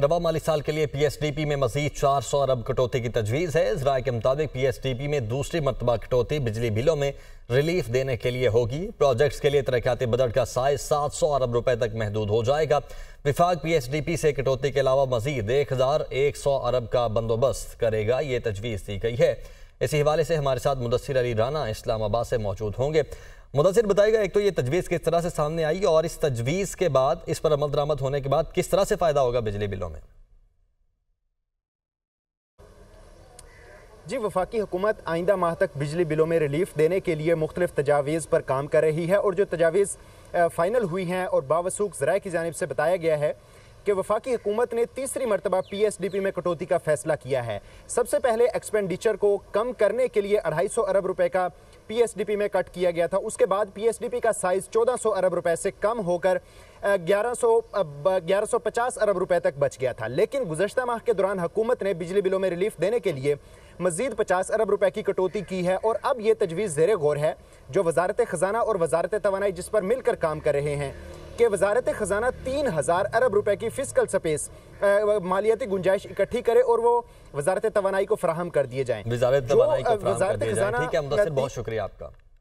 रवा माली साल के लिए पीएसडीपी में मजीद चार सौ अरब कटौती की तजवीज़ है इस राय के मुताबिक पीएसडीपी में दूसरी मरतबा कटौती बिजली बिलों में रिलीफ देने के लिए होगी प्रोजेक्ट्स के लिए तरक्याती बजट का साइज सात सौ अरब रुपए तक महदूद हो जाएगा विफाक पीएसडीपी से कटौती के अलावा मजीद एक हज़ार एक सौ अरब का बंदोबस्त करेगा ये तजवीज़ दी गई है इसी हवाले से हमारे साथ मुदसर अली राना इस्लामाबाद से मौजूद होंगे मुदसर बताएगा एक तो ये तजवीज़ किस तरह से सामने आई और इस तजवीज़ के बाद इस पर अमल दरामद होने के बाद किस तरह से फ़ायदा होगा बिजली बिलों में जी वफाकी हुकूमत आइंदा माह तक बिजली बिलों में रिलीफ देने के लिए मुख्तलिफ तजावीज़ पर काम कर रही है और जो तजावीज़ फ़ाइनल हुई हैं और बावसूख ज़रा की जानब से बताया गया है कि वफाकी हुकूमत ने तीसरी मरतबा पी एस डी पी में कटौती का फैसला किया है सबसे पहले एक्सपेंडिचर को कम करने के लिए अढ़ाई सौ अरब रुपये का पी एस डी पी में कट किया गया था उसके बाद पी एस डी पी का साइज चौदह सौ अरब रुपये से कम होकर ग्यारह ग्यारह सौ सौ पचास अरब रुपये तक बच गया था लेकिन गुजशत माह के दौरान हुकूमत ने बिजली बिलों में रिलीफ देने के लिए मजीद पचास अरब रुपए की कटौती की है और अब यह तजवीज़ जेर गौर है जो वजारत ख़जाना और वजारत तोानाई जिस पर मिलकर काम कर रहे हैं कि वजारत ख़जाना तीन हज़ार अरब रुपए की फिजिकल स्पेस मालियाती गुंजाइश इकट्ठी करे और वो वजारत तो को फराहम कर दिए जाएँ वजारत खजाना ठीक है बहुत शुक्रिया आपका